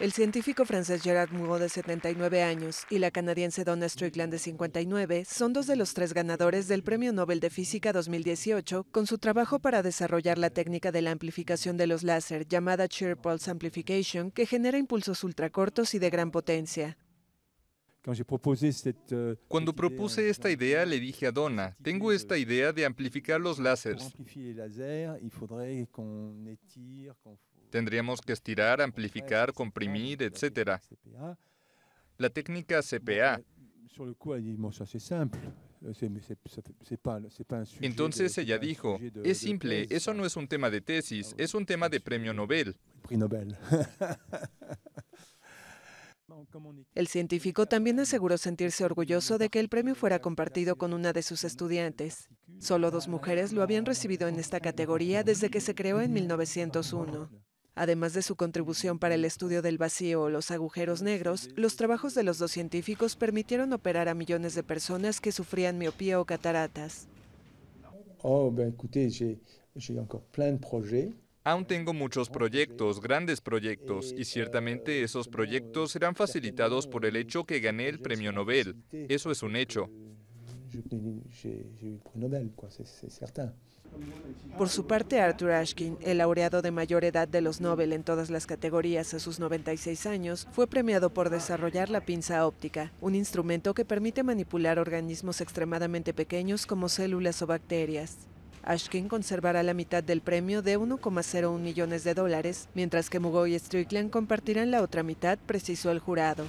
El científico francés Gerard Mugo, de 79 años, y la canadiense Donna Strickland, de 59, son dos de los tres ganadores del Premio Nobel de Física 2018 con su trabajo para desarrollar la técnica de la amplificación de los láser, llamada Cheer Pulse Amplification, que genera impulsos ultracortos y de gran potencia. Cuando este, eh, propuse esta idea, le dije a Donna, este tengo esta idea de amplificar los láseres. Tendríamos que estirar, amplificar, comprimir, etc. La técnica CPA. Euh, Entonces ella dijo, es simple, eso no es un tema de tesis, ah es un tema de premio Nobel. El científico también aseguró sentirse orgulloso de que el premio fuera compartido con una de sus estudiantes. Solo dos mujeres lo habían recibido en esta categoría desde que se creó en 1901. Además de su contribución para el estudio del vacío o los agujeros negros, los trabajos de los dos científicos permitieron operar a millones de personas que sufrían miopía o cataratas. Oh, Aún tengo muchos proyectos, grandes proyectos, y ciertamente esos proyectos serán facilitados por el hecho que gané el premio Nobel. Eso es un hecho. Por su parte, Arthur Ashkin, el laureado de mayor edad de los Nobel en todas las categorías a sus 96 años, fue premiado por desarrollar la pinza óptica, un instrumento que permite manipular organismos extremadamente pequeños como células o bacterias. Ashkin conservará la mitad del premio de 1,01 millones de dólares, mientras que Mugo y Strickland compartirán la otra mitad, precisó el jurado.